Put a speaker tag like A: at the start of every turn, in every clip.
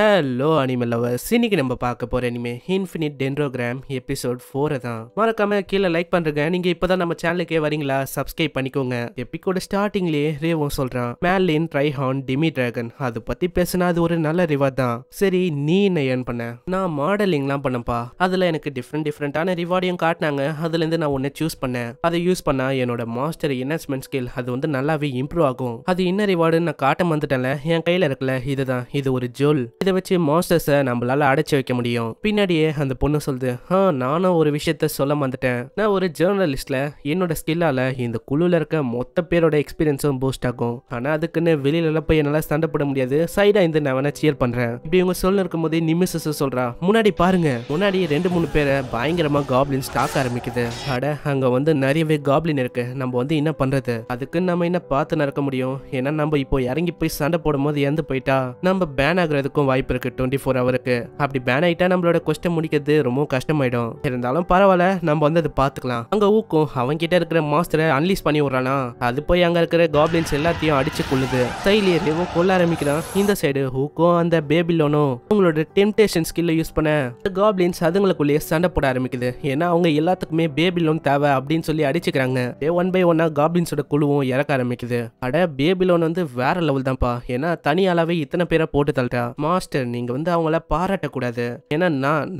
A: hello animal lovers இன்னைக்கு நம்ம பார்க்க போகிற இனிமே இன்ஃபினிட் டென்ட்ரோகிராம் எபிசோட் ஃபோரை தான் மறக்காம கீழே லைக் பண்ணுறங்க நீங்கள் இப்போ தான் நம்ம சேனலுக்கே வரீங்களா சப்ஸ்கிரைப் பண்ணிக்கோங்க எப்பிக்கோட ஸ்டார்டிங்லேயே ரேவும் சொல்கிறான் மேலின் ட்ரை ஹான் டிமி டிராகன் அதை பற்றி பேசுனா அது ஒரு நல்ல ரிவார்ட் தான் சரி நீ என்ன ஏர்ன் பண்ண நான் மாடலிங்லாம் பண்ணப்பா அதில் எனக்கு டிஃப்ரெண்ட் டிஃப்ரெண்ட்டான ரிவார்டையும் காட்டினாங்க அதுலேருந்து நான் ஒன்று சூஸ் பண்ணேன் அதை யூஸ் பண்ணால் என்னோட மாஸ்டர் என்ஹான்ஸ்மெண்ட் ஸ்கில் அது வந்து நல்லாவே இம்ப்ரூவ் ஆகும் அது என்ன ரிவார்டுன்னு நான் காட்ட வந்துட்டேன்ல என் கையில் இருக்கல இதுதான் இது ஒரு ஜோல் இதை வச்சு மாஸ்டர்ஸை நம்மளால அடைச்சி வைக்க முடியும் பின்னாடியே அந்த பொண்ணு சொல்லுது ஆ நானும் ஒரு விஷயத்த சொல்ல வந்துட்டேன் நான் ஒரு ஜேர்னலிஸ்ட்ல என்னோட ஸ்கில்லால இந்த குழுல இருக்க மொத்த பேரோட எக்ஸ்பீரியன்ஸும் பூஸ்ட் ஆகும் ஆனா அதுக்குன்னு வெளியில போய் என்னால சண்டை போட முடியாது சைடா இந்த நான் வேணா சியர் பண்றேன் இப்படி இவங்க சொல்ல இருக்கும் போதே நிமிஷம் சொல்றா முன்னாடி பாருங்க முன்னாடி ரெண்டு மூணு பேரை பயங்கரமா காப்ளின் ஸ்டாக் ஆரம்பிக்குது அட அங்க வந்து நிறையவே காப்ளின் இருக்கு நம்ம வந்து என்ன பண்றது அதுக்கு நம்ம என்ன பார்த்து நடக்க முடியும் ஏன்னா நம்ம இப்போ இறங்கி போய் சண்டை போடும் போது இறந்து போயிட்டா நம்ம பேன் ஆகுறதுக்கும் வாய்ப்பு இருக்கு டுவெண்ட்டி ஃபோர் ஹவருக்கு அப்படி பேன் ஆயிட்டா நம்மளோட கொஸ்டின் முடிக்கிறது ரொம்ப கஷ்டமாயிடும் இருந்தாலும் பரவாயில்ல நம்ம வந்து அதை பார்த்துக்கலாம் அங்க ஊக்கும் கிட்ட இருக்கிற மாஸ்டரை அன்லீஸ் பண்ணி விட்றானா அது போய் அங்கே இருக்கிற காப்ளின்ஸ் எல்லாத்தையும் அடிச்சு கொள்ளுது சைலியை ரேவோ கொள்ள ஆரம்பிக்கிறான் இந்த சைடு ஹூக்கும் அந்த பேபிலோனும் அவங்களோட டெம்டேஷன் ஸ்கில்ல யூஸ் பண்ண காப்ளின்ஸ் அதுங்களுக்குள்ளேயே சண்டை போட ஆரம்பிக்குது ஏன்னா அவங்க எல்லாத்துக்குமே பேபிலோன் தேவை அப்படின்னு சொல்லி அடிச்சுக்கிறாங்க ஒன் பை ஒன்னா காப்ளின்ஸோட குழுவும் இறக்க ஆரம்பிக்குது அட பேபிலோன் வந்து வேற லெவல் தான்ப்பா ஏன்னா தனியாலாவே இத்தனை பேரை போட்டு தள்ளிட்டா மாஸ்டர் மாஸ்டர் நீங்கள் வந்து அவங்கள பாராட்டக்கூடாது ஏன்னா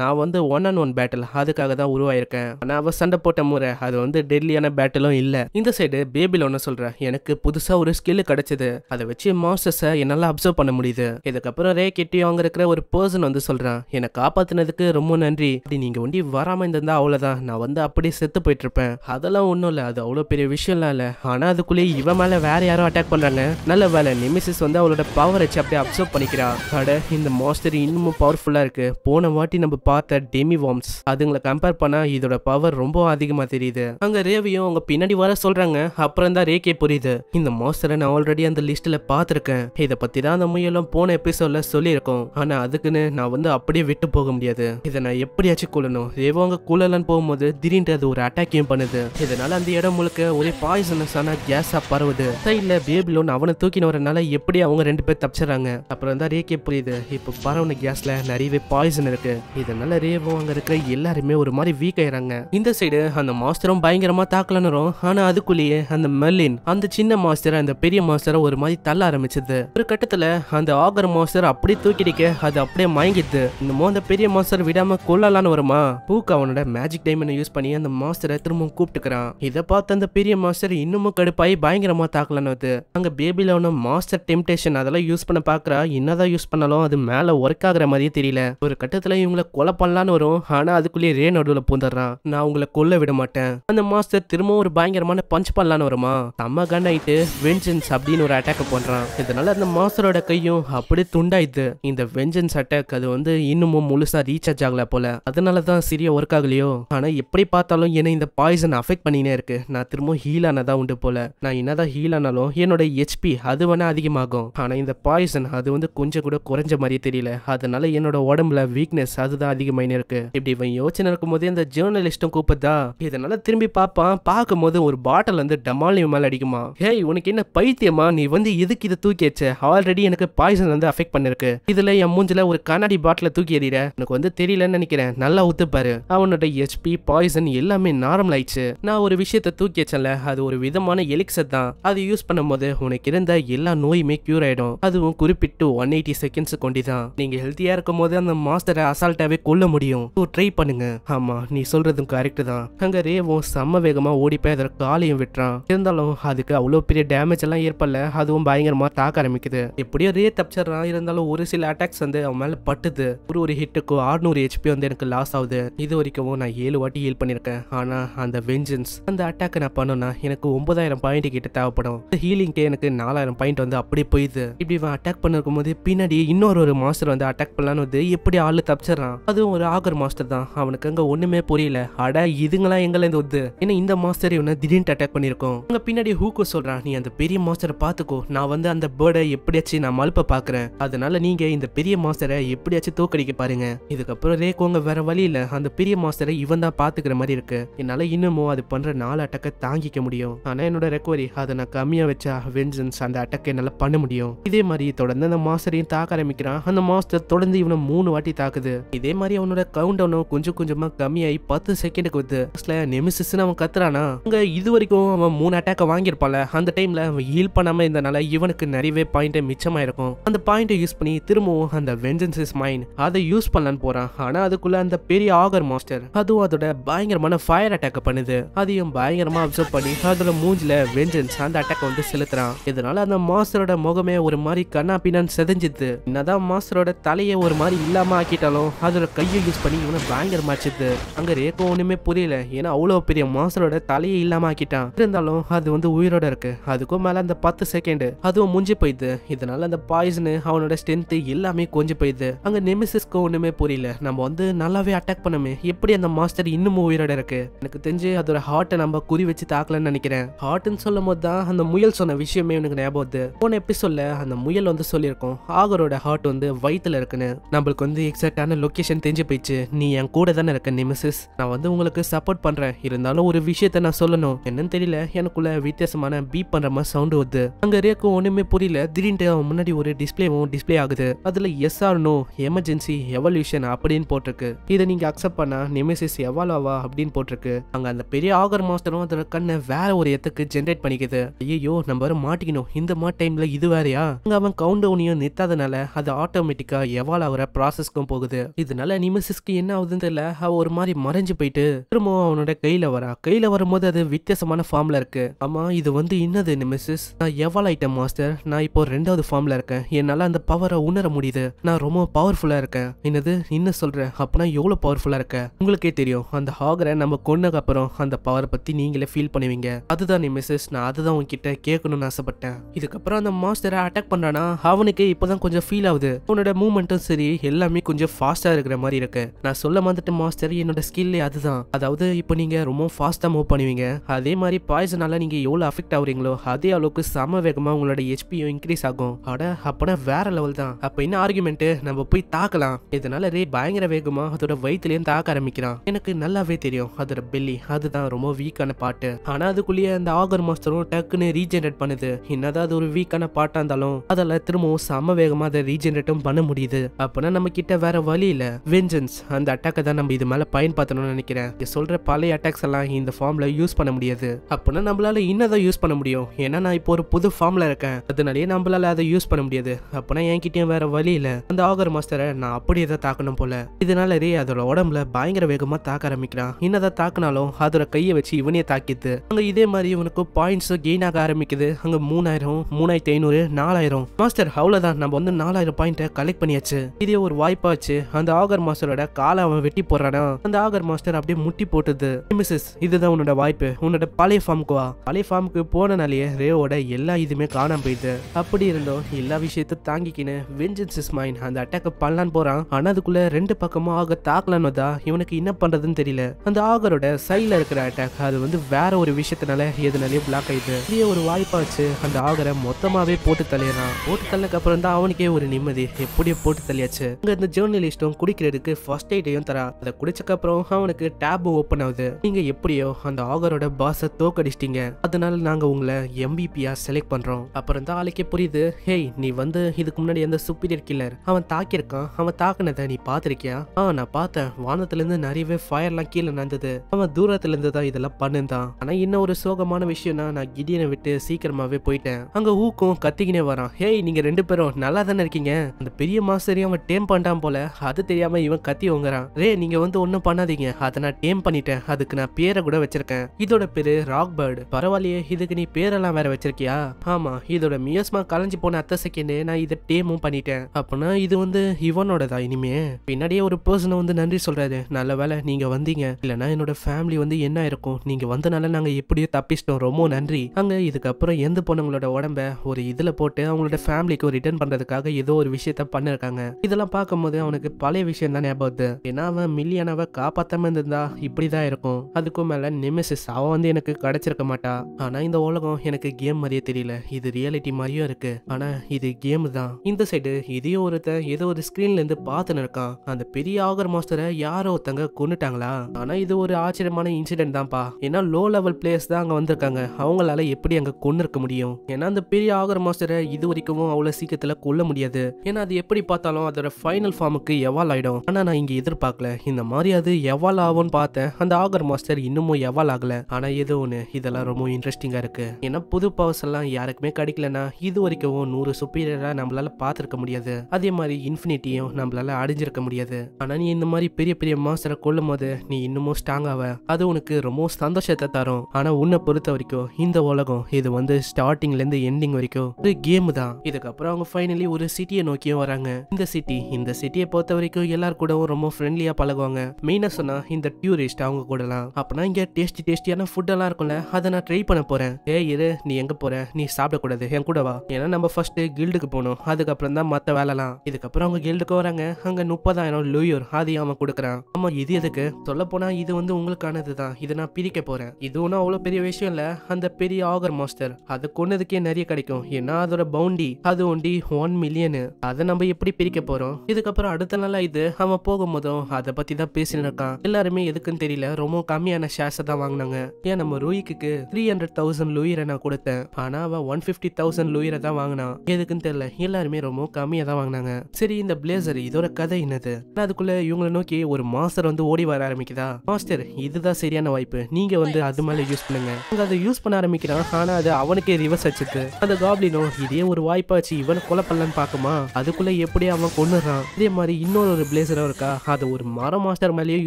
A: நான் வந்து ஒன் அண்ட் ஒன் பேட்டில் அதுக்காக தான் உருவாயிருக்கேன் ஆனால் அவள் சண்டை போட்ட முறை அது வந்து டெல்லியான பேட்டிலும் இல்லை இந்த சைடு பேபியில் ஒன்று சொல்கிறேன் எனக்கு புதுசாக ஒரு ஸ்கில் கிடைச்சது அதை வச்சு மாஸ்டர்ஸை என்னால் அப்சர்வ் பண்ண முடியுது இதுக்கப்புறம் ரே கெட்டி அவங்க இருக்கிற ஒரு பர்சன் வந்து சொல்கிறேன் என்னை காப்பாற்றினதுக்கு ரொம்ப நன்றி அப்படி நீங்கள் ஒண்டி வராமல் இருந்திருந்தா அவ்வளோதான் நான் வந்து அப்படியே செத்து போயிட்டு இருப்பேன் அதெல்லாம் ஒன்றும் இல்லை அது அவ்வளோ பெரிய விஷயம்லாம் இல்லை ஆனால் அதுக்குள்ளேயே இவன் மேலே வேற யாரும் அட்டாக் பண்ணுறாங்க நல்ல வேலை நிமிஷஸ் வந்து அவளோட பவர் வச்சு அப்படியே அப்சர்வ் பண்ணிக்கிறான் அட இந்த மாஸ்டர் இன்னமும் பவர்ஃபுல்லாக இருக்குது போன வாட்டி நம்ம பார்த்த டெமி வார்ம்ஸ் அதுங்களை கம்பேர் பண்ணால் இதோட பவர் ரொம்ப அதிகமாக தெரியுது அங்கே ரேவியும் அவங்க பின்னாடி வர சொல்கிறாங்க அப்புறம் தான் ரேக்கே புரியுது இந்த மாஸ்டரை நான் ஆல்ரெடி அந்த லிஸ்ட்டில் பார்த்துருக்கேன் இதை பற்றி தான் அந்த முயலும் போன எபிசோடில் சொல்லியிருக்கோம் ஆனால் அதுக்குன்னு நான் வந்து அப்படியே விட்டு போக முடியாது இதை நான் எப்படியாச்சும் கூலணும் ரேவோ அங்கே குள்ளலன்னு போகும்போது திடீர்ன்றது அது ஒரு அட்டாக்கையும் பண்ணுது இதனால் அந்த இடம் முழுக்க ஒரே பாய்சனஸான கேஸாக பரவுது சைடில் பேபிலோன் அவனை தூக்கின வரனால எப்படி அவங்க ரெண்டு பேர் தப்பிச்சிடறாங்க அப்புறம் தான் ரேக்கே புரியுது இப்போ பரவுன கேஸ்ல நிறையவே பாய்சன் இருக்கு இதனால ரேவும் அங்க இருக்கிற எல்லாருமே ஒரு மாதிரி வீக் ஆயிடறாங்க இந்த சைடு அந்த மாஸ்டரும் பயங்கரமா தாக்கலன்னு ஆனா அதுக்குள்ளேயே அந்த மெல்லின் அந்த சின்ன மாஸ்டர் அந்த பெரிய மாஸ்டரை ஒரு மாதிரி தள்ள ஆரம்பிச்சது ஒரு கட்டத்துல அந்த ஆகர் மாஸ்டர் அப்படியே தூக்கிடிக்க அது அப்படியே மயங்கிடுது இன்னமும் அந்த பெரிய மாஸ்டர் விடாம கொள்ளலான்னு வருமா பூக்க அவனோட மேஜிக் டைமண்ட் யூஸ் பண்ணி அந்த மாஸ்டரை திரும்பவும் கூப்பிட்டுக்கிறான் இதை பார்த்து அந்த பெரிய மாஸ்டர் இன்னமும் கடுப்பாயி பயங்கரமா தாக்கலன்னு வருது அங்க பேபில மாஸ்டர் டெம்டேஷன் அதெல்லாம் யூஸ் பண்ண பாக்குறா என்னதான் யூஸ் பண்ணாலும் அது மேலே ஒர்க் ஆகுற மாதிரியே தெரியல ஒரு கட்டத்தில் இவங்களை கொலை பண்ணலான்னு வரும் ஆனால் அதுக்குள்ளேயே ரே நடுவில் பூந்துடுறான் நான் உங்களை கொல்ல விட மாட்டேன் அந்த மாஸ்டர் திரும்பவும் ஒரு பயங்கரமான பஞ்ச் பண்ணலான்னு வருமா தம்ம கன் ஆயிட்டு வெஞ்சன்ஸ் அப்படின்னு ஒரு அட்டாக் பண்றான் இதனால அந்த மாஸ்டரோட கையும் அப்படி துண்டாயிடுது இந்த வெஞ்சன்ஸ் அட்டாக் அது வந்து இன்னமும் முழுசா ரீசார்ஜ் ஆகல போல அதனால தான் ஒர்க் ஆகலையோ ஆனா எப்படி பார்த்தாலும் என்ன இந்த பாய்சன் அஃபெக்ட் பண்ணினே இருக்கு நான் திரும்ப ஹீல் ஆனதா உண்டு போல நான் என்னதான் ஹீல் ஆனாலும் என்னோட ஹெச்பி அது வேணா அதிகமாகும் ஆனா இந்த பாய்சன் அது வந்து கொஞ்சம் கூட குறைஞ்ச மாதிரியே தெரியல அதனால என்னோட உடம்புல வீக்னஸ் அதுதான் அதிகமாயின்னு இருக்கு இப்படி இவன் யோசனை இருக்கும் போதே அந்த ஜேர்னலிஸ்டும் கூப்பிட்டா இதனால திரும்பி பார்ப்பான் பார்க்கும் போது ஒரு பாட்டில் வந்து டமாலியோ மேல அடிக்குமா ஹேய் உனக்கு என்ன பைத்தியமா நீ வந்து இதுக்கு இதை தூக்கி வச்ச ஆல்ரெடி எனக்கு பாய்சன் வந்து அஃபெக்ட் பண்ணிருக்கு இதுல என் மூஞ்சில ஒரு கண்ணாடி பாட்டில தூக்கி எறிற எனக்கு வந்து தெரியலன்னு நினைக்கிறேன் நல்லா ஒத்துப்பாரு அவனோட ஹெச்பி பாய்சன் எல்லாமே நார்மல் ஆயிடுச்சு நான் ஒரு விஷயத்த தூக்கி வச்சேன்ல அது ஒரு விதமான எலிக்சர் தான் அது யூஸ் பண்ணும் போது உனக்கு இருந்த எல்லா நோயுமே கியூர் ஆயிடும் அதுவும் குறிப்பிட்டு ஒன் எயிட்டி செகண்ட்ஸ் நோண்டி தான் நீங்க ஹெல்த்தியா இருக்கும் போது அந்த மாஸ்டரை அசால்ட்டாவே கொல்ல முடியும் ட்ரை பண்ணுங்க ஆமா நீ சொல்றதும் கரெக்ட் தான் அங்க ரேவும் செம்ம வேகமா ஓடி போய் அதோட காலையும் விட்டுறான் இருந்தாலும் அதுக்கு அவ்வளோ பெரிய டேமேஜ் எல்லாம் ஏற்படல அதுவும் பயங்கரமா தாக்க ஆரம்பிக்குது எப்படியோ ரே தப்பிச்சிடறான் இருந்தாலும் ஒரு சில அட்டாக்ஸ் வந்து அவன் மேல பட்டுது ஒரு ஒரு ஹிட்டுக்கு ஆறுநூறு ஹெச்பி வந்து எனக்கு லாஸ் ஆகுது இது வரைக்கும் நான் ஏழு வாட்டி ஹீல் பண்ணிருக்கேன் ஆனா அந்த வெஞ்சன்ஸ் அந்த அட்டாக் நான் பண்ணோம்னா எனக்கு ஒன்பதாயிரம் பாயிண்ட் கிட்ட தேவைப்படும் ஹீலிங்கே எனக்கு நாலாயிரம் பாயிண்ட் வந்து அப்படியே போயிடுது இப்படி அட்டாக் பண்ணிருக்கும் போது பின்னாடி இன்னொரு இன்னொரு ஒரு மாஸ்டர் வந்து அட்டாக் பண்ணலான்னு வந்து எப்படி ஆள் தப்பிச்சிடறான் அதுவும் ஒரு ஆகர் மாஸ்டர் தான் அவனுக்கு அங்கே ஒன்றுமே புரியல அட இதுங்களா எங்கேருந்து வந்து ஏன்னா இந்த மாஸ்டர் இவனை திடீர்னு அட்டாக் பண்ணியிருக்கோம் அங்க பின்னாடி ஹூக்கு சொல்கிறான் நீ அந்த பெரிய மாஸ்டரை பார்த்துக்கோ நான் வந்து அந்த பேர்டை எப்படியாச்சும் நான் மலுப்ப பாக்குறேன் அதனால நீங்கள் இந்த பெரிய மாஸ்டரை எப்படியாச்சும் தோக்கடிக்க பாருங்க இதுக்கப்புறம் ரேகோங்க வேற வழி இல்ல அந்த பெரிய மாஸ்டரை இவன் தான் பார்த்துக்கிற மாதிரி இருக்கு என்னால் இன்னமும் அது பண்ணுற நாலு அட்டக்கை தாங்கிக்க முடியும் ஆனால் என்னோட ரெக்கவரி அதை நான் கம்மியாக வச்சா வெஞ்சன்ஸ் அந்த அட்டக்கை என்னால் பண்ண முடியும் இதே மாதிரி தொடர்ந்து அந்த மாஸ்டரையும் தாக்க ஆரம்பிக்க ஆரம்பிக்கிறான் அந்த மாஸ்டர் தொடர்ந்து இவனை மூணு வாட்டி தாக்குது இதே மாதிரி அவனோட கவுண்ட் டவுனும் கொஞ்சம் கொஞ்சமா கம்மியாயி பத்து செகண்டுக்கு வந்து நெமிசிஸ் அவன் கத்துறானா அங்க இது வரைக்கும் அவன் மூணு அட்டாக்க வாங்கியிருப்பான்ல அந்த டைம்ல அவன் ஹீல் பண்ணாம இருந்தனால இவனுக்கு நிறையவே பாயிண்ட் மிச்சமாயிருக்கும் அந்த பாயிண்ட் யூஸ் பண்ணி திரும்பவும் அந்த வெஞ்சன்ஸ் இஸ் மைண்ட் அதை யூஸ் பண்ணலான்னு போறான் ஆனா அதுக்குள்ள அந்த பெரிய ஆகர் மாஸ்டர் அதுவும் அதோட பயங்கரமான ஃபயர் அட்டாக் பண்ணுது அதையும் பயங்கரமா அப்சர்வ் பண்ணி அதோட மூஞ்சில வெஞ்சன்ஸ் அந்த அட்டாக் வந்து செலுத்துறான் இதனால அந்த மாஸ்டரோட முகமே ஒரு மாதிரி கண்ணா பின்னான்னு செதஞ்சிது என்னதான் அதான் மாஸ்டரோட தலையை ஒரு மாதிரி இல்லாமல் ஆக்கிட்டாலும் அதோட கையை யூஸ் பண்ணி இவனை பயங்கர மாச்சுது அங்கே ரேக்கோ ஒன்றுமே புரியல ஏன்னா அவ்வளோ பெரிய மாஸ்டரோட தலையை இல்லாமல் ஆக்கிட்டான் இருந்தாலும் அது வந்து உயிரோட இருக்கு அதுக்கும் மேலே அந்த பத்து செகண்ட் அதுவும் முஞ்சி போயிடுது இதனால அந்த பாய்சனு அவனோட ஸ்ட்ரென்த்து எல்லாமே கொஞ்சம் போயிடுது அங்கே நெமிசிஸ்க்கு ஒன்றுமே புரியல நம்ம வந்து நல்லாவே அட்டாக் பண்ணமே எப்படி அந்த மாஸ்டர் இன்னமும் உயிரோட இருக்கு எனக்கு தெரிஞ்சு அதோட ஹார்ட்டை நம்ம குறி வச்சு தாக்கலன்னு நினைக்கிறேன் ஹார்ட்னு சொல்லும் போது தான் அந்த முயல் சொன்ன விஷயமே எனக்கு ஞாபகம் போன எப்படி சொல்ல அந்த முயல் வந்து சொல்லியிருக்கோம் ஆகரோட ஹார்ட் ஹார்ட் வந்து வயிற்றுல இருக்குன்னு நம்மளுக்கு வந்து எக்ஸாக்டான லொக்கேஷன் தெரிஞ்சு போயிடுச்சு நீ என் கூட தானே இருக்க நிமிசஸ் நான் வந்து உங்களுக்கு சப்போர்ட் பண்ணுறேன் இருந்தாலும் ஒரு விஷயத்த நான் சொல்லணும் என்னன்னு தெரியல எனக்குள்ள வித்தியாசமான பீப் பண்ணுற மாதிரி சவுண்டு வருது அங்கே ரேக்கு ஒன்றுமே புரியல திடீர்னு அவன் முன்னாடி ஒரு டிஸ்பிளேவும் டிஸ்பிளே ஆகுது அதில் S R no emergency evolution அப்படின்னு போட்டிருக்கு இதை நீங்கள் அக்செப்ட் பண்ணா நெமிசிஸ் ஆவா அப்படின்னு போட்டிருக்கு அங்கே அந்த பெரிய ஆகர் மாஸ்டரும் அதோட கண்ணை வேற ஒரு இடத்துக்கு ஜென்ரேட் பண்ணிக்குது ஐயோ நம்ம வர மாட்டிக்கணும் இந்த மாதிரி டைம்ல இது வேறையா அங்கே அவன் கவுண்ட் டவுனையும் நிறுத்தாதனால அது ஆட்டோமேட்டிக்காக எவால் ஆகிற ப்ராசஸ்க்கும் போகுது இதனால நிமிசிஸ்க்கு என்ன ஆகுதுன்னு தெரியல அவ ஒரு மாதிரி மறைஞ்சு போயிட்டு திரும்பவும் அவனோட கையில் வரா கையில் வரும்போது அது வித்தியாசமான ஃபார்மில் இருக்கு ஆமாம் இது வந்து இன்னது நிமிசிஸ் நான் எவால் ஐட்டம் மாஸ்டர் நான் இப்போ ரெண்டாவது ஃபார்மில் இருக்கேன் என்னால் அந்த பவரை உணர முடியுது நான் ரொம்ப பவர்ஃபுல்லாக இருக்கேன் என்னது இன்னும் சொல்கிறேன் அப்போனா எவ்வளோ பவர்ஃபுல்லாக இருக்கேன் உங்களுக்கே தெரியும் அந்த ஹாகரை நம்ம கொன்னதுக்கு அப்புறம் அந்த பவரை பற்றி நீங்களே ஃபீல் பண்ணுவீங்க அதுதான் நிமிசஸ் நான் அதுதான் உங்ககிட்ட கேட்கணும்னு ஆசைப்பட்டேன் இதுக்கப்புறம் அந்த மாஸ்டரை அட்டாக் பண்ணுறானா அவனுக்கு இப்போதான் கொஞ்சம் ஃபீல் ஆகுது போகுது உன்னோட மூவ்மெண்ட்டும் சரி எல்லாமே கொஞ்சம் ஃபாஸ்டா இருக்கிற மாதிரி இருக்கு நான் சொல்ல வந்துட்டு மாஸ்டர் என்னோட ஸ்கில்லே அதுதான் அதாவது இப்போ நீங்க ரொம்ப ஃபாஸ்டா மூவ் பண்ணுவீங்க அதே மாதிரி பாய்சனால நீங்க எவ்வளவு அஃபெக்ட் ஆகுறீங்களோ அதே அளவுக்கு சம வேகமா உங்களோட ஹெச்பியும் இன்க்ரீஸ் ஆகும் அட அப்பனா வேற லெவல் தான் அப்ப என்ன ஆர்குமெண்ட் நம்ம போய் தாக்கலாம் இதனால ரே பயங்கர வேகமா அதோட வயிற்றுலயும் தாக்க ஆரம்பிக்கிறான் எனக்கு நல்லாவே தெரியும் அதோட பெல்லி அதுதான் ரொம்ப வீக்கான பாட்டு ஆனா அதுக்குள்ளேயே அந்த ஆகர் மாஸ்டரும் டக்குன்னு ரீஜெனரேட் பண்ணுது என்னதான் அது ஒரு வீக்கான பாட்டா இருந்தாலும் அதெல்லாம் திரும்பவும் சம வேகமா அதை ரீஜெனரேட் ஜென்ரேட்டும் பண்ண முடியுது அப்பனா நம்ம கிட்ட வேற வழி இல்ல வெஞ்சன்ஸ் அந்த அட்டாக்கை தான் நம்ம இது மேல பயன்படுத்தணும்னு நினைக்கிறேன் சொல்ற பழைய அட்டாக்ஸ் எல்லாம் இந்த ஃபார்ம்ல யூஸ் பண்ண முடியாது அப்பனா நம்மளால இன்னதான் யூஸ் பண்ண முடியும் ஏன்னா நான் இப்போ ஒரு புது ஃபார்ம்ல இருக்கேன் அதனாலயே நம்மளால அதை யூஸ் பண்ண முடியாது அப்பனா என்கிட்டயும் வேற வழி இல்ல அந்த ஆகர் மாஸ்டரை நான் அப்படியே தான் தாக்கணும் போல இதனால ரே அதோட உடம்புல பயங்கர வேகமா தாக்க ஆரம்பிக்கிறான் என்னதான் தாக்கினாலும் அதோட கையை வச்சு இவனே தாக்கிது அங்க இதே மாதிரி இவனுக்கு பாயிண்ட்ஸ் கெயின் ஆக ஆரம்பிக்குது அங்க மூணாயிரம் மூணாயிரத்தி ஐநூறு நாலாயிரம் மாஸ்டர் அவ்வளவுதான் நம்ம வந்து நாலாயிரம் பாயிண்ட்டை கலெக்ட் பண்ணியாச்சு இதே ஒரு வாய்ப்பாச்சு அந்த ஆகர் மாஸ்டரோட காலை அவன் வெட்டி போடுறானா அந்த ஆகர் மாஸ்டர் அப்படியே முட்டி போட்டுது மிஸ்ஸஸ் இதுதான் உன்னோட வாய்ப்பு உன்னோட பழைய ஃபார்முக்கு வா பழைய ஃபார்முக்கு போனனாலேயே ரேவோட எல்லா இதுமே காணாம போயிடுது அப்படி இருந்தோம் எல்லா விஷயத்த தாங்கிக்கின்னு வெஞ்சன்ஸ் இஸ் மைண்ட் அந்த அட்டாக் பண்ணலான்னு போறான் ஆனா அதுக்குள்ள ரெண்டு பக்கமும் ஆக தாக்கலான்னு வந்தா இவனுக்கு என்ன பண்றதுன்னு தெரியல அந்த ஆகரோட சைட்ல இருக்கிற அட்டாக் அது வந்து வேற ஒரு விஷயத்தினால எதுனாலயும் பிளாக் ஆயிடுது இதே ஒரு வாய்ப்பா வச்சு அந்த ஆகரை மொத்தமாவே போட்டு தள்ளிடுறான் போட்டு தள்ளக்கு அப்புறம் தான் அவனுக்கே ஒரு நிமிஷம் நிம்மதி எப்படியோ போட்டு தள்ளியாச்சு அங்க இருந்த ஜேர்னலிஸ்டும் குடிக்கிறதுக்கு ஃபர்ஸ்ட் எய்டையும் தரா அதை குடிச்சக்கு அப்புறம் அவனுக்கு டேப் ஓப்பன் ஆகுது நீங்க எப்படியோ அந்த ஆகரோட பாஸை தோக்கடிச்சிட்டீங்க அதனால நாங்க உங்களை எம்பிபியா செலக்ட் பண்றோம் அப்புறம் தான் ஆளுக்கே புரியுது ஹேய் நீ வந்து இதுக்கு முன்னாடி அந்த சுப்பீரியர் கில்லர் அவன் தாக்கியிருக்கான் அவன் தாக்குனதை நீ பாத்திருக்கியா ஆ நான் பார்த்தேன் வானத்துல இருந்து நிறையவே ஃபயர்லாம் கீழே நடந்தது அவன் இருந்து தான் இதெல்லாம் பண்ணுந்தான் ஆனா இன்னும் ஒரு சோகமான விஷயம்னா நான் கிடியனை விட்டு சீக்கிரமாவே போயிட்டேன் அங்க ஊக்கும் கத்திக்கினே வரான் ஹேய் நீங்க ரெண்டு பேரும் நல்லா தானே இருக்கீங்க அந்த பெரிய மாஸ்டரையும் அவன் டேம் பண்ணிட்டான் போல அது தெரியாம இவன் கத்தி ஓங்குறான் ரே நீங்க வந்து ஒன்னும் பண்ணாதீங்க அதை நான் டேம் பண்ணிட்டேன் அதுக்கு நான் பேரை கூட வச்சிருக்கேன் இதோட பேரு ராக் பேர்டு பரவாயில்லையே இதுக்கு நீ பேரெல்லாம் வேற வச்சிருக்கியா ஆமா இதோட மியோஸ்மா கலைஞ்சு போன அத்த செகண்டே நான் இதை டேமும் பண்ணிட்டேன் அப்படின்னா இது வந்து இவனோடதா இனிமே பின்னாடியே ஒரு பர்சனை வந்து நன்றி சொல்றாரு நல்ல வேலை நீங்க வந்தீங்க இல்லைன்னா என்னோட ஃபேமிலி வந்து என்ன இருக்கும் நீங்க வந்தனால நாங்க எப்படியோ தப்பிச்சிட்டோம் ரொம்ப நன்றி அங்க இதுக்கப்புறம் எந்த பொண்ணுங்களோட உடம்ப ஒரு இதுல போட்டு அவங்களோட ஃபேமிலிக்கு ரிட்டர்ன் பண்றதுக்காக ஏதோ ஒரு விஷயத்த பண்ணிருக்காங்க இதெல்லாம் பார்க்கும்போது அவனுக்கு பழைய விஷயம் தான் ஞாபகம் ஏன்னா அவன் மில்லியனவை காப்பாத்தாம இருந்தா இப்படிதான் இருக்கும் அதுக்கும் மேல நிமிஷஸ் அவ வந்து எனக்கு கிடைச்சிருக்க மாட்டா ஆனா இந்த உலகம் எனக்கு கேம் மாதிரியே தெரியல இது ரியாலிட்டி மாதிரியும் இருக்கு ஆனா இது கேம் தான் இந்த சைடு இதையும் ஒருத்தன் ஏதோ ஒரு ஸ்கிரீன்ல இருந்து பார்த்துன்னு இருக்கான் அந்த பெரிய ஆகர் மாஸ்டரை யாரோ ஒருத்தங்க கொண்டுட்டாங்களா ஆனா இது ஒரு ஆச்சரியமான இன்சிடென்ட் தான்ப்பா ஏன்னா லோ லெவல் பிளேயர்ஸ் தான் அங்க வந்திருக்காங்க அவங்களால எப்படி அங்க கொண்டு இருக்க முடியும் ஏன்னா அந்த பெரிய ஆகர் மாஸ்டரை இது வரைக்கும் அவ்வளவு சீக்கிரத்துல கொல்ல முடியாது ஏன்னா அது எப்படி பார்த்தாலும் அதோட ஃபைனல் ஃபார்முக்கு எவால் ஆயிடும் ஆனா நான் இங்க எதிர்பார்க்கல இந்த மாதிரி அது எவால் ஆகும்னு பார்த்தேன் அந்த ஆகர் மாஸ்டர் இன்னமும் எவால் ஆகல ஆனா ஏதோ ஒண்ணு இதெல்லாம் ரொம்ப இன்ட்ரெஸ்டிங்கா இருக்கு ஏன்னா புது பவர்ஸ் எல்லாம் யாருக்குமே கிடைக்கலனா இது வரைக்கும் நூறு சுப்பீரியரா நம்மளால பாத்துருக்க முடியாது அதே மாதிரி இன்ஃபினிட்டியும் நம்மளால அடைஞ்சிருக்க முடியாது ஆனா நீ இந்த மாதிரி பெரிய பெரிய மாஸ்டரை கொள்ளும் போது நீ இன்னமும் ஸ்ட்ராங் ஆவ அது உனக்கு ரொம்ப சந்தோஷத்தை தரும் ஆனா உன்னை பொறுத்த வரைக்கும் இந்த உலகம் இது வந்து ஸ்டார்டிங்ல இருந்து எண்டிங் வரைக்கும் ஒரு கேம் தான் இதுக்கப்புறம் அவங்க ஃபைனலி ஒரு சிட்டியை சிட்டியை நோக்கியும் வராங்க இந்த சிட்டி இந்த சிட்டியை பொறுத்த வரைக்கும் எல்லாரு கூடவும் ரொம்ப ஃப்ரெண்ட்லியாக பழகுவாங்க மெயினாக சொன்னால் இந்த டூரிஸ்ட் அவங்க கூடலாம் அப்பனா இங்கே டேஸ்டி டேஸ்டியான ஃபுட்டெல்லாம் இருக்கும்ல அதை நான் ட்ரை பண்ண போகிறேன் ஏ இரு நீ எங்கே போற நீ சாப்பிடக்கூடாது என் கூட வா ஏன்னா நம்ம ஃபர்ஸ்ட் கில்டுக்கு போகணும் அதுக்கப்புறம் தான் மற்ற வேலைலாம் இதுக்கப்புறம் அவங்க கில்டுக்கு வராங்க அங்கே முப்பதாயிரம் லூயூர் அதையும் அவன் கொடுக்குறான் ஆமாம் இது எதுக்கு சொல்ல போனா இது வந்து உங்களுக்கானது தான் இதை நான் பிரிக்க போகிறேன் இது ஒன்றும் அவ்வளோ பெரிய விஷயம் இல்லை அந்த பெரிய ஆகர் மாஸ்டர் அது கொண்டதுக்கே நிறைய கிடைக்கும் ஏன்னா அதோட பவுண்டி அது ஒண்டி ஒன் மில்லியனு அதை நம்ம எப்படி பிரிக்க போறோம் இதுக்கப்புறம் அடுத்த நாள் இது அவன் போகும்போதும் அதை பத்தி தான் பேசினு இருக்கான் எல்லாருமே எதுக்குன்னு தெரியல ரொம்ப கம்மியான ஷேர்ஸ் தான் வாங்கினாங்க ஏன் நம்ம ரூய்க்கு த்ரீ ஹண்ட்ரட் தௌசண்ட் லூயரை நான் கொடுத்தேன் ஆனா அவன் ஒன் பிப்டி தௌசண்ட் லூயரை தான் வாங்கினான் எதுக்குன்னு தெரியல எல்லாருமே ரொம்ப கம்மியா தான் வாங்கினாங்க சரி இந்த பிளேசர் இதோட கதை என்னது அதுக்குள்ள இவங்களை நோக்கி ஒரு மாஸ்டர் வந்து ஓடி வர ஆரம்பிக்குதா மாஸ்டர் இதுதான் சரியான வாய்ப்பு நீங்க வந்து அது மேல யூஸ் பண்ணுங்க அதை யூஸ் பண்ண ஆரம்பிக்கிறான் ஆனா அது அவனுக்கே ரிவர்ஸ் அடிச்சது அந்த காப்ளினும் இதே ஒரு வாய்ப்பாச்சு இவனை கொலை பண்ணலன்னு பாக்குமா வச்சிருக்கான் அதுக்குள்ள எப்படி அவன் கொண்டுறான் இதே மாதிரி இன்னொரு ஒரு பிளேசரும் இருக்கா அதை ஒரு மர மாஸ்டர் மேலேயும்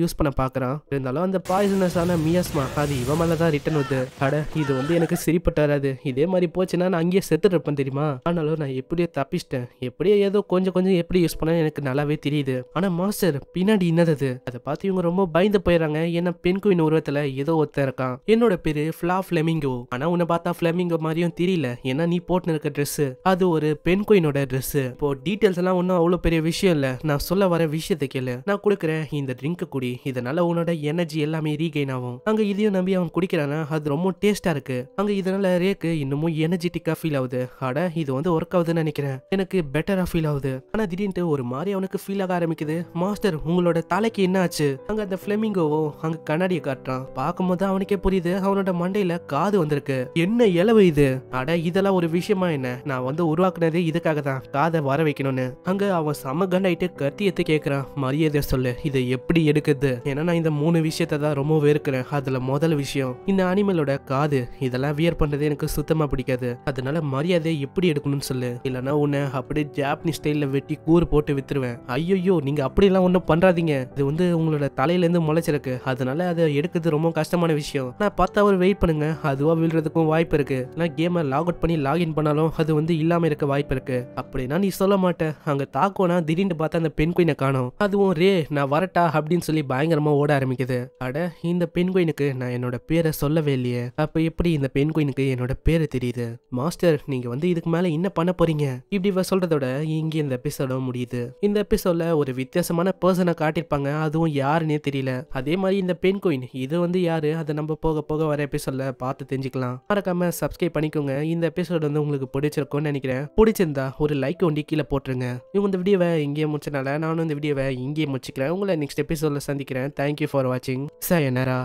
A: யூஸ் பண்ண பாக்குறான் இருந்தாலும் அந்த பாய்சனஸான மியாஸ்மா அது இவன் மேலே தான் ரிட்டன் வருது அட இது வந்து எனக்கு சிரிப்பட்டு வராது இதே மாதிரி போச்சுன்னா நான் அங்கேயே செத்துட்டு இருப்பேன் தெரியுமா ஆனாலும் நான் எப்படியோ தப்பிச்சிட்டேன் எப்படியோ ஏதோ கொஞ்சம் கொஞ்சம் எப்படி யூஸ் பண்ண எனக்கு நல்லாவே தெரியுது ஆனால் மாஸ்டர் பின்னாடி என்னது அதை பார்த்து இவங்க ரொம்ப பயந்து போயிடறாங்க ஏன்னா பெண்குயின் உருவத்தில் ஏதோ ஒருத்தன் இருக்கான் என்னோட பேரு ஃபிளா ஃபிளமிங்கோ ஆனால் உன்னை பார்த்தா ஃபிளமிங்கோ மாதிரியும் தெரியல ஏன்னா நீ போட்டுன்னு இருக்க ட்ரெஸ்ஸு அது ஒரு குயினோட ட்ரெஸ்ஸு இப்போ டீட்டெயில்ஸ் எல்லாம் ஒன்றும் அவ்வளோ பெரிய விஷயம் இல்லை நான் சொல்ல வர விஷயத்தை கேளு நான் கொடுக்குறேன் இந்த ட்ரிங்கை குடி இதனால உன்னோட எனர்ஜி எல்லாமே ரீகெயின் ஆகும் அங்கே இதையும் நம்பி அவன் குடிக்கிறானா அது ரொம்ப டேஸ்ட்டாக இருக்கு அங்கே இதனால ரேக்கு இன்னமும் எனர்ஜெட்டிக்காக ஃபீல் ஆகுது ஆட இது வந்து ஒர்க் ஆகுதுன்னு நினைக்கிறேன் எனக்கு பெட்டராக ஃபீல் ஆகுது ஆனால் திடீர்னு ஒரு மாதிரி அவனுக்கு ஃபீல் ஆக ஆரம்பிக்குது மாஸ்டர் உங்களோட தலைக்கு என்ன ஆச்சு அங்கே அந்த ஃபிளமிங்கோவும் அங்கே கண்ணாடியை காட்டுறான் பார்க்கும்போது அவனுக்கே புரியுது அவனோட மண்டையில காது வந்திருக்கு என்ன இலவு இது அட இதெல்லாம் ஒரு விஷயமா என்ன நான் வந்து உருவாக்குனதே இதுக்காக தான் காதை வர வைக்கணும்னு அங்க அவன் செம கண்டாயிட்டு கத்தியத்து கேக்குறான் மரியாதை சொல்லு இதை எப்படி எடுக்குது ஏன்னா நான் இந்த மூணு விஷயத்த தான் ரொம்ப வேர்க்கிறேன் அதுல முதல் விஷயம் இந்த அனிமலோட காது இதெல்லாம் வியர் பண்றது எனக்கு சுத்தமா பிடிக்காது அதனால மரியாதையை எப்படி எடுக்கணும்னு சொல்லு இல்லைன்னா உன்னை அப்படியே ஜாப்பனீஸ் ஸ்டைலில் வெட்டி கூறு போட்டு வித்துருவேன் ஐயோயோ நீங்க அப்படிலாம் ஒன்றும் பண்றாதீங்க இது வந்து உங்களோட தலையிலேருந்து முளைச்சிருக்கு அதனால அதை எடுக்கிறது ரொம்ப கஷ்டமான விஷயம் நான் பார்த்தா அவர் வெயிட் பண்ணுங்க அதுவா விழுறதுக்கும் வாய்ப்பு இருக்கு நான் கேமை லாக் அவுட் பண்ணி லாகின் பண்ணாலும் அது வந்து இல்லாம இருக்க வாய்ப்பு இருக்கு அப்படின்னா நீ சொல்ல மாட்டேன் அங்கே தாக்கோனா திடீர்னு பார்த்தா அந்த பெண் குயினை காணும் அதுவும் ரே நான் வரட்டா அப்படின்னு சொல்லி பயங்கரமாக ஓட ஆரம்பிக்குது அட இந்த பெண் குயினுக்கு நான் என்னோட பேரை சொல்லவே இல்லையே அப்போ எப்படி இந்த பெண் குயினுக்கு என்னோட பேரை தெரியுது மாஸ்டர் நீங்கள் வந்து இதுக்கு மேலே என்ன பண்ண போறீங்க இப்படி இவ சொல்றதோட இங்கே இந்த எபிசோட முடியுது இந்த எபிசோட்ல ஒரு வித்தியாசமான பர்சனை காட்டியிருப்பாங்க அதுவும் யாருன்னே தெரியல அதே மாதிரி இந்த பெண் குயின் இது வந்து யாரு அதை நம்ம போக போக வர எபிசோட பார்த்து தெரிஞ்சுக்கலாம் மறக்காம சப்ஸ்கிரைப் பண்ணிக்கோங்க இந்த எபிசோட் வந்து உங்களுக்கு பிடிச்சிருக்கும்னு நினைக்கிறேன் பிடிச்சிருந்தா ஒரு லைக் ஒண்டி கீழே போட்டுருங்க இவங்க இந்த வீடியோவை இங்கேயே முடிச்சனால நானும் இந்த வீடியோவை இங்கேயே முடிச்சுக்கிறேன் உங்களை நெக்ஸ்ட் எபிசோடில் சந்திக்கிறேன் தேங்க்யூ ஃபார் வாட்சிங் சார் என்னரா